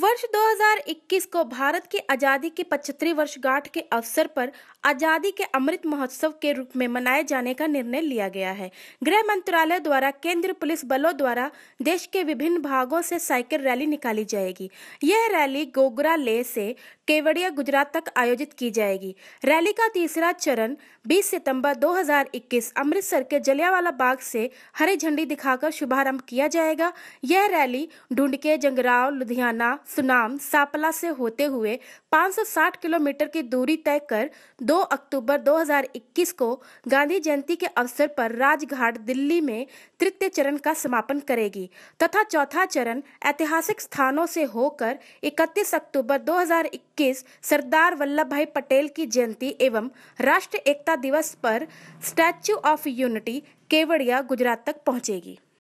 वर्ष 2021 को भारत की आज़ादी की पचहत्तरी वर्षगांठ के अवसर पर आज़ादी के अमृत महोत्सव के रूप में मनाए जाने का निर्णय लिया गया है गृह मंत्रालय द्वारा केंद्र पुलिस बलों द्वारा देश के विभिन्न भागों से साइकिल रैली निकाली जाएगी यह रैली गोगरा ले से केवड़िया गुजरात तक आयोजित की जाएगी रैली का तीसरा चरण 20 सितंबर 2021 अमृतसर के जलियावाला बाग से हरी झंडी दिखाकर शुभारंभ किया जाएगा यह रैली ढूंढके जंगराव लुधियाना सुनाम सापला से होते हुए 560 किलोमीटर की दूरी तय कर 2 अक्टूबर 2021 को गांधी जयंती के अवसर पर राजघाट दिल्ली में तृतीय चरण का समापन करेगी तथा चौथा चरण ऐतिहासिक स्थानों से होकर 31 अक्टूबर 2021 सरदार वल्लभ भाई पटेल की जयंती एवं राष्ट्र एकता दिवस पर Statue of Unity Kevadia Gujarat तक पहुंचेगी